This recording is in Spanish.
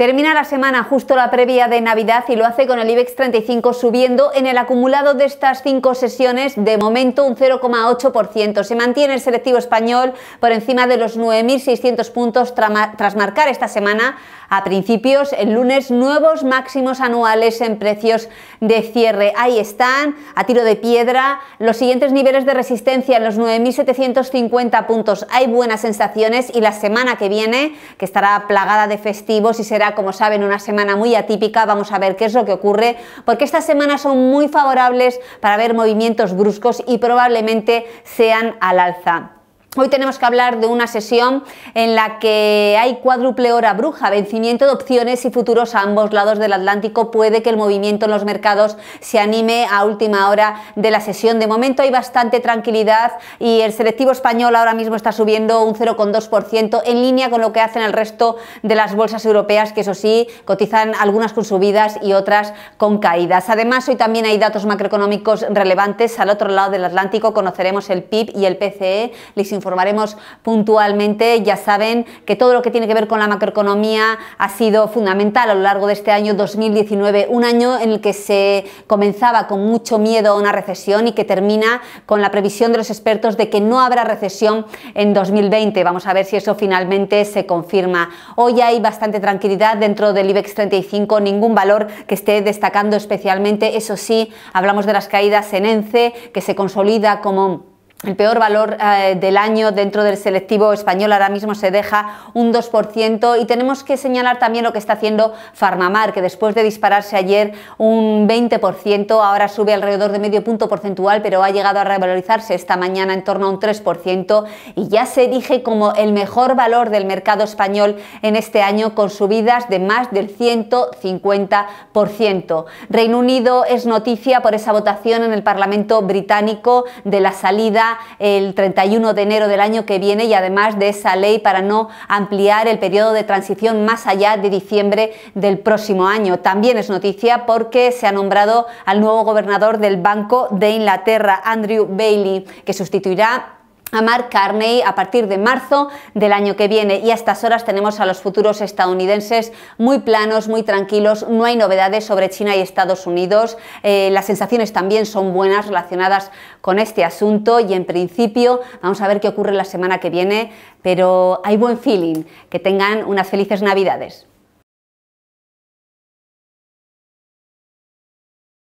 Termina la semana justo la previa de Navidad y lo hace con el IBEX 35 subiendo en el acumulado de estas cinco sesiones de momento un 0,8%. Se mantiene el selectivo español por encima de los 9.600 puntos tras marcar esta semana a principios el lunes nuevos máximos anuales en precios de cierre. Ahí están, a tiro de piedra, los siguientes niveles de resistencia en los 9.750 puntos. Hay buenas sensaciones y la semana que viene, que estará plagada de festivos y será como saben, una semana muy atípica. Vamos a ver qué es lo que ocurre, porque estas semanas son muy favorables para ver movimientos bruscos y probablemente sean al alza. Hoy tenemos que hablar de una sesión en la que hay cuádruple hora bruja, vencimiento de opciones y futuros a ambos lados del Atlántico. Puede que el movimiento en los mercados se anime a última hora de la sesión. De momento hay bastante tranquilidad y el selectivo español ahora mismo está subiendo un 0,2% en línea con lo que hacen el resto de las bolsas europeas, que eso sí, cotizan algunas con subidas y otras con caídas. Además, hoy también hay datos macroeconómicos relevantes. Al otro lado del Atlántico conoceremos el PIB y el PCE informaremos puntualmente. Ya saben que todo lo que tiene que ver con la macroeconomía ha sido fundamental a lo largo de este año 2019, un año en el que se comenzaba con mucho miedo a una recesión y que termina con la previsión de los expertos de que no habrá recesión en 2020. Vamos a ver si eso finalmente se confirma. Hoy hay bastante tranquilidad dentro del IBEX 35, ningún valor que esté destacando especialmente. Eso sí, hablamos de las caídas en ENCE, que se consolida como el peor valor eh, del año dentro del selectivo español ahora mismo se deja un 2% y tenemos que señalar también lo que está haciendo Farmamar, que después de dispararse ayer un 20%, ahora sube alrededor de medio punto porcentual, pero ha llegado a revalorizarse esta mañana en torno a un 3% y ya se erige como el mejor valor del mercado español en este año con subidas de más del 150%. Reino Unido es noticia por esa votación en el Parlamento británico de la salida el 31 de enero del año que viene y además de esa ley para no ampliar el periodo de transición más allá de diciembre del próximo año. También es noticia porque se ha nombrado al nuevo gobernador del Banco de Inglaterra, Andrew Bailey, que sustituirá Amar Carney a partir de marzo del año que viene y a estas horas tenemos a los futuros estadounidenses muy planos, muy tranquilos, no hay novedades sobre China y Estados Unidos, eh, las sensaciones también son buenas relacionadas con este asunto y en principio vamos a ver qué ocurre la semana que viene, pero hay buen feeling, que tengan unas felices navidades.